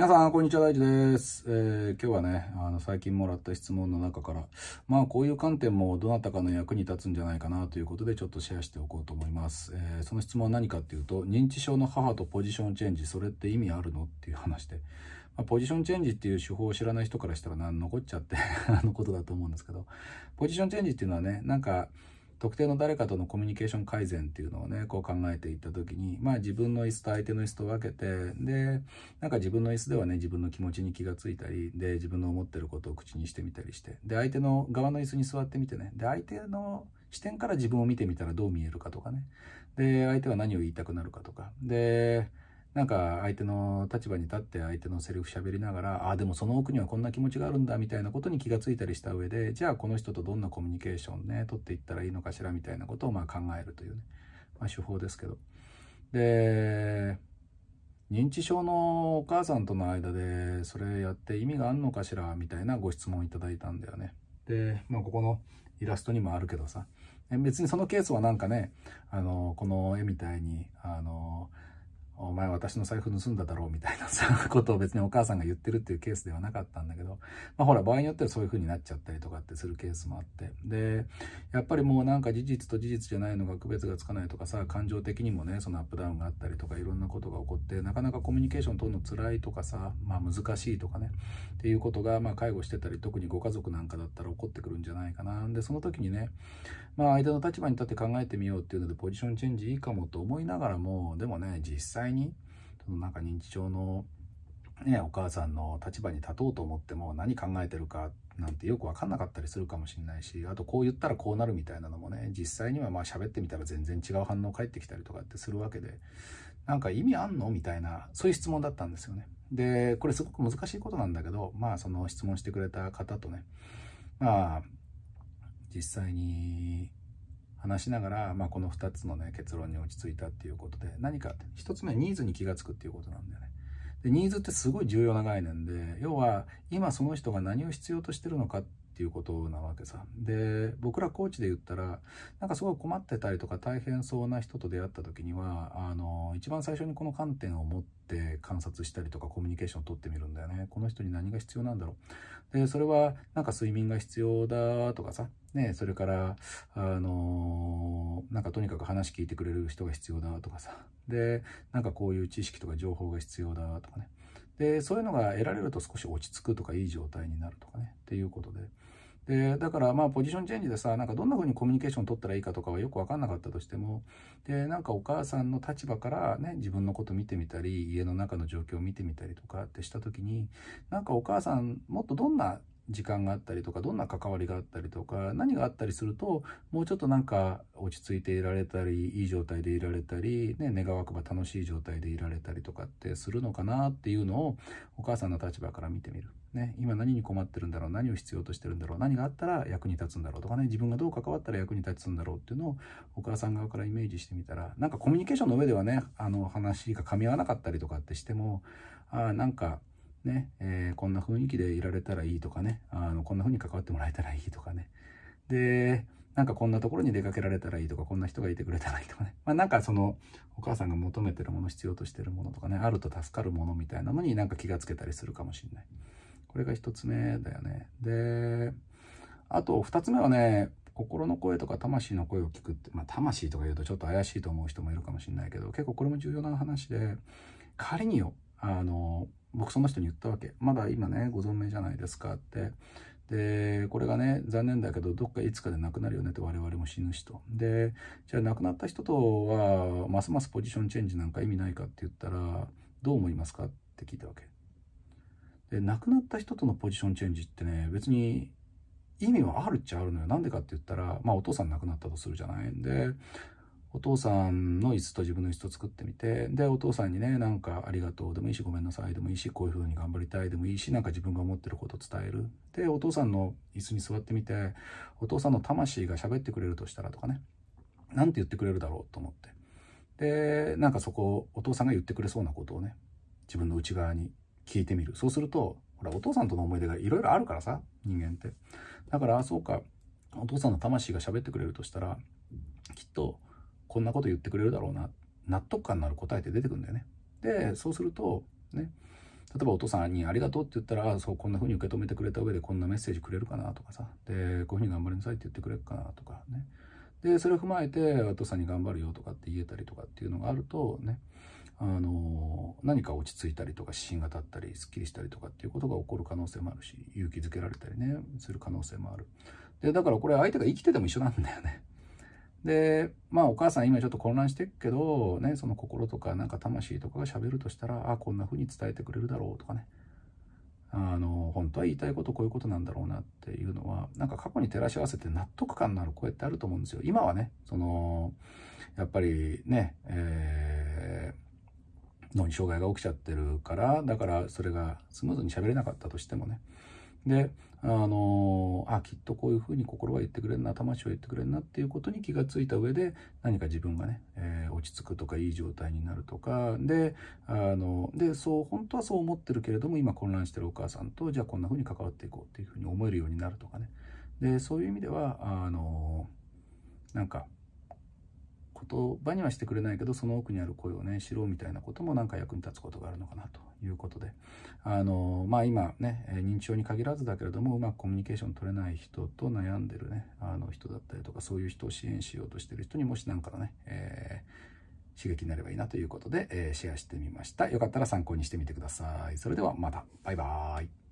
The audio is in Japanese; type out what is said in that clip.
皆さん、こんにちは、大地です。えー、今日はね、あの、最近もらった質問の中から、まあ、こういう観点もどなたかの役に立つんじゃないかなということで、ちょっとシェアしておこうと思います。えー、その質問は何かっていうと、認知症の母とポジションチェンジ、それって意味あるのっていう話で、まあ、ポジションチェンジっていう手法を知らない人からしたら、残っちゃって あのことだと思うんですけど、ポジションチェンジっていうのはね、なんか、特定の誰かとのコミュニケーション改善っていうのをね、こう考えていった時に、まあ自分の椅子と相手の椅子と分けて、で、なんか自分の椅子ではね、自分の気持ちに気がついたり、で、自分の思ってることを口にしてみたりして、で、相手の側の椅子に座ってみてね、で、相手の視点から自分を見てみたらどう見えるかとかね、で、相手は何を言いたくなるかとか、で、なんか相手の立場に立って相手のセリフ喋りながら、ああ、でもその奥にはこんな気持ちがあるんだみたいなことに気がついたりした上で、じゃあこの人とどんなコミュニケーションね、取っていったらいいのかしらみたいなことをまあ考えるというね、まあ、手法ですけど。で、認知症のお母さんとの間で、それやって意味があるのかしらみたいなご質問いただいたんだよね。で、まあここのイラストにもあるけどさ、別にそのケースはなんかね、あの、この絵みたいに、あの、お前私の財布盗んだだろうみたいなさ、ことを別にお母さんが言ってるっていうケースではなかったんだけど、まあほら、場合によってはそういう風になっちゃったりとかってするケースもあって。で、やっぱりもうなんか事実と事実じゃないのが区別がつかないとかさ、感情的にもね、そのアップダウンがあったりとか、いろんなことが起こって、なかなかコミュニケーション取るの辛いとかさ、まあ難しいとかね、っていうことが、まあ介護してたり、特にご家族なんかだったら起こってくるんじゃないかな。で、その時にね、まあ相手の立場に立って考えてみようっていうので、ポジションチェンジいいかもと思いながらも、でもね、実際際になんか認知症の、ね、お母さんの立場に立とうと思っても何考えてるかなんてよく分かんなかったりするかもしれないしあとこう言ったらこうなるみたいなのもね実際にはまあ喋ってみたら全然違う反応返ってきたりとかってするわけでなんか意味あんのみたいなそういう質問だったんですよね。でこれすごく難しいことなんだけどまあその質問してくれた方とねまあ実際に話しながら、まあ、この2つのね結論に落ち着いたっていうことで何か1つ目はニーズに気が付くっていうことなんだよね。でニーズってすごい重要な概念で要は今その人が何を必要としてるのかっていうことなわけさで僕らコーチで言ったらなんかすごい困ってたりとか大変そうな人と出会った時にはあの一番最初にこの観点を持って観察したりとかコミュニケーションをとってみるんだよねこの人に何が必要なんだろうでそれはなんか睡眠が必要だとかさね、それから、あのなんかとにかく話聞いてくれる人が必要だとかさ、でなんかこういう知識とか情報が必要だとかねでそういうのが得られると少し落ち着くとかいい状態になるとかねっていうことで。でだからまあポジションチェンジでさなんかどんな風にコミュニケーション取ったらいいかとかはよく分かんなかったとしてもでなんかお母さんの立場からね自分のこと見てみたり家の中の状況を見てみたりとかってした時になんかお母さんもっとどんな時間があったりとかどんな関わりがあったりとか何があったりするともうちょっとなんか落ち着いていられたりいい状態でいられたり、ね、願わくば楽しい状態でいられたりとかってするのかなっていうのをお母さんの立場から見てみる。ね、今何に困ってるんだろう何を必要としてるんだろう何があったら役に立つんだろうとかね自分がどう関わったら役に立つんだろうっていうのをお母さん側からイメージしてみたらなんかコミュニケーションの上ではねあの話が噛み合わなかったりとかってしてもあなんかね、えー、こんな雰囲気でいられたらいいとかね、あの、こんな風に関わってもらえたらいいとかね。で、なんかこんなところに出かけられたらいいとか、こんな人がいてくれたらいいとかね。まあなんかその、お母さんが求めてるもの、必要としてるものとかね、あると助かるものみたいなのになんか気がつけたりするかもしれない。これが一つ目だよね。で、あと二つ目はね、心の声とか魂の声を聞くって、まあ魂とか言うとちょっと怪しいと思う人もいるかもしれないけど、結構これも重要な話で、仮によ、あの僕その人に言ったわけまだ今ねご存命じゃないですかってでこれがね残念だけどどっかいつかで亡くなるよねと我々も死ぬ人でじゃあ亡くなった人とはますますポジションチェンジなんか意味ないかって言ったらどう思いますかって聞いたわけで亡くなった人とのポジションチェンジってね別に意味はあるっちゃあるのよなんでかって言ったらまあお父さん亡くなったとするじゃないんでお父さんの椅子と自分の椅子を作ってみて、で、お父さんにね、なんかありがとうでもいいし、ごめんなさいでもいいし、こういうふうに頑張りたいでもいいし、なんか自分が思ってることを伝える。で、お父さんの椅子に座ってみて、お父さんの魂が喋ってくれるとしたらとかね、なんて言ってくれるだろうと思って。で、なんかそこ、お父さんが言ってくれそうなことをね、自分の内側に聞いてみる。そうすると、ほら、お父さんとの思い出がいろいろあるからさ、人間って。だから、そうか、お父さんの魂が喋ってくれるとしたら、きっと、こんなこと言ってくれるだろうな納得感のある答えって出てくるんだよね。でそうするとね例えばお父さんに「ありがとう」って言ったらそうこんな風に受け止めてくれた上でこんなメッセージくれるかなとかさでこういう風に頑張りなさいって言ってくれるかなとかねでそれを踏まえてお父さんに頑張るよとかって言えたりとかっていうのがあるとねあの何か落ち着いたりとか指針が立ったりすっきりしたりとかっていうことが起こる可能性もあるし勇気づけられたりねする可能性もあるでだからこれ相手が生きてても一緒なんだよねで、まあお母さん今ちょっと混乱してるけど、ね、その心とかなんか魂とかがしゃべるとしたら、あ、こんな風に伝えてくれるだろうとかね。あの、本当は言いたいことこういうことなんだろうなっていうのは、なんか過去に照らし合わせて納得感のある声ってあると思うんですよ。今はね、その、やっぱりね、えー、脳に障害が起きちゃってるから、だからそれがスムーズに喋れなかったとしてもね、であのあきっとこういうふうに心は言ってくれるな魂は言ってくれるなっていうことに気がついた上で何か自分がね、えー、落ち着くとかいい状態になるとかであのでそう本当はそう思ってるけれども今混乱してるお母さんとじゃあこんなふうに関わっていこうっていうふうに思えるようになるとかねでそういう意味ではあのなんか言葉にはしてくれないけどその奥にある声をね知ろうみたいなこともなんか役に立つことがあるのかなということであのまあ今ね認知症に限らずだけれどもうまくコミュニケーション取れない人と悩んでるねあの人だったりとかそういう人を支援しようとしてる人にもし何かのね、えー、刺激になればいいなということで、えー、シェアしてみましたよかったら参考にしてみてくださいそれではまたバイバーイ